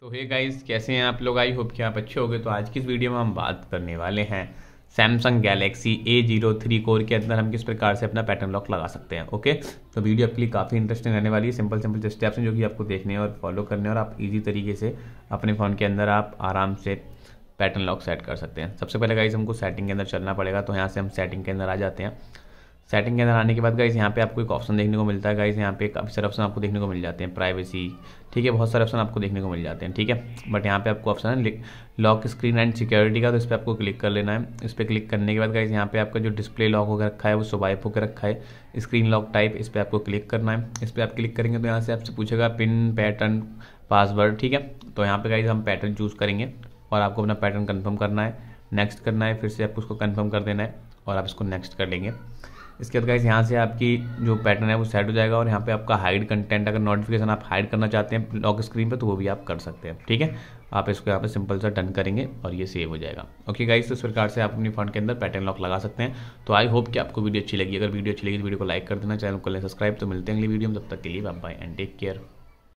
तो hey guys कैसे हैं आप लोग आई होप कि आप अच्छे होंगे तो आज की इस वीडियो में हम बात करने वाले हैं Samsung Galaxy A zero three core के अंदर हम किस प्रकार से अपना पैटर्न लॉक लगा सकते हैं ओके तो वीडियो आपके लिए काफ़ी इंटरेस्टिंग रहने वाली है सिंपल सिंपल स्टेप्स हैं जो कि आपको देखने और फॉलो करने और आप इजी तरीके से अपने फ़ोन के अंदर आप आराम से पैटर्न लॉक सेट कर सकते हैं सबसे पहले गाइज हमको सेटिंग के अंदर चलना पड़ेगा तो यहाँ से हम सेटिंग के अंदर आ जाते हैं सेटिंग के अंदर आने के बाद गाइस यहाँ पे आपको एक ऑप्शन देखने को मिलता है गाइस यहाँ पे काफ़ी सारे ऑप्शन आपको देखने को मिल जाते हैं प्राइवेसी ठीक है बहुत सारे ऑप्शन आपको देखने को मिल जाते हैं ठीक है बट यहाँ पे आपको ऑप्शन है लॉक स्क्रीन एंड सिक्योरिटी का तो इस पर आपको क्लिक कर लेना है इस पर क्लिक करने के बाद गाइस यहाँ पे आपका जो डिस्प्ले लॉक होकर रखा है वो स्वाइप होकर रखा है स्क्रीन लॉक टाइप इस पर आपको क्लिक करना है इस पर आप क्लिक करेंगे तो यहाँ से आपसे पूछेगा पिन पैटर्न पासवर्ड ठीक है तो यहाँ पे गाइज हम पैटर्न चूज़ करेंगे और आपको अपना पैटर्न कन्फर्म करना है नेक्स्ट करना है फिर से आपको उसको कन्फर्म कर देना है और आप इसको नेक्स्ट कर लेंगे इसके बाद गाइस यहाँ से आपकी जो पैटर्न है वो सेट हो जाएगा और यहाँ पे आपका हाइड कंटेंट अगर नोटिफिकेशन आप हाइड करना चाहते हैं लॉक स्क्रीन पे तो वो भी आप कर सकते हैं ठीक है आप इसको यहाँ पे सिंपल सा डन करेंगे और ये सेव हो जाएगा ओके गाइस तो इस प्रकार से आप अपनी फोन के अंदर पैटर्न लॉक लगा सकते हैं तो आई होप कि आपको वीडियो अच्छी लगी अगर वीडियो अच्छी लगी तो वीडियो को लाइक कर देना चैनल को सब्सक्राइब तो मिलते हैं अगली वीडियो में तब तक के लिए बाय एंड टेक केयर